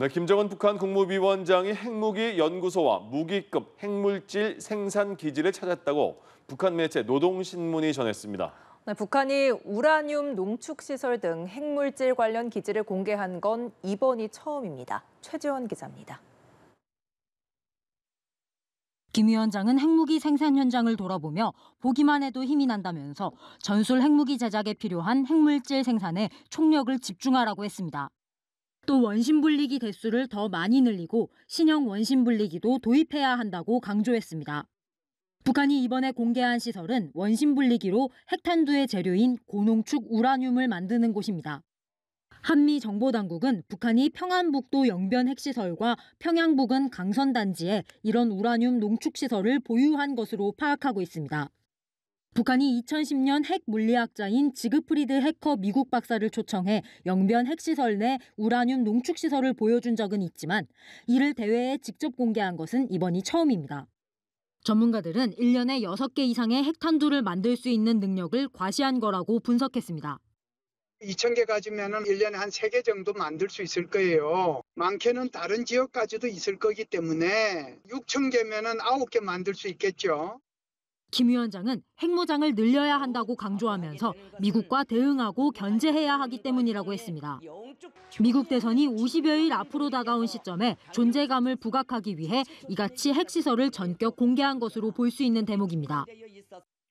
네, 김정은 북한 국무위원장이 핵무기 연구소와 무기급 핵물질 생산 기지를 찾았다고 북한 매체 노동신문이 전했습니다. 네, 북한이 우라늄 농축 시설 등 핵물질 관련 기지를 공개한 건 이번이 처음입니다. 최지원 기자입니다. 김 위원장은 핵무기 생산 현장을 돌아보며 보기만 해도 힘이 난다면서 전술 핵무기 제작에 필요한 핵물질 생산에 총력을 집중하라고 했습니다. 또원심불리기 대수를 더 많이 늘리고 신형 원심불리기도 도입해야 한다고 강조했습니다. 북한이 이번에 공개한 시설은 원심불리기로 핵탄두의 재료인 고농축 우라늄을 만드는 곳입니다. 한미 정보당국은 북한이 평안북도 영변 핵시설과 평양 북은 강선단지에 이런 우라늄 농축시설을 보유한 것으로 파악하고 있습니다. 북한이 2010년 핵 물리학자인 지그프리드 해커 미국 박사를 초청해 영변 핵시설 내 우라늄 농축시설을 보여준 적은 있지만 이를 대회에 직접 공개한 것은 이번이 처음입니다. 전문가들은 1년에 6개 이상의 핵탄두를 만들 수 있는 능력을 과시한 거라고 분석했습니다. 2,000개 가지면 1년에 한 3개 정도 만들 수 있을 거예요. 많게는 다른 지역까지도 있을 거기 때문에 6,000개면 9개 만들 수 있겠죠. 김 위원장은 핵무장을 늘려야 한다고 강조하면서 미국과 대응하고 견제해야 하기 때문이라고 했습니다. 미국 대선이 50여일 앞으로 다가온 시점에 존재감을 부각하기 위해 이같이 핵시설을 전격 공개한 것으로 볼 수 있는 대목입니다.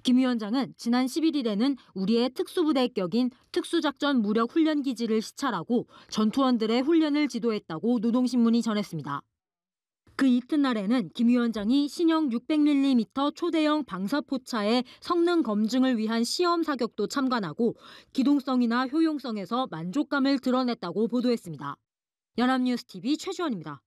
김 위원장은 지난 11일에는 우리의 특수부대 격인 특수작전 무력 훈련 기지를 시찰하고 전투원들의 훈련을 지도했다고 노동신문이 전했습니다. 그 이튿날에는 김 위원장이 신형 600mm 초대형 방사포차의 성능 검증을 위한 시험 사격도 참관하고 기동성이나 효용성에서 만족감을 드러냈다고 보도했습니다. 연합뉴스TV 최주원입니다.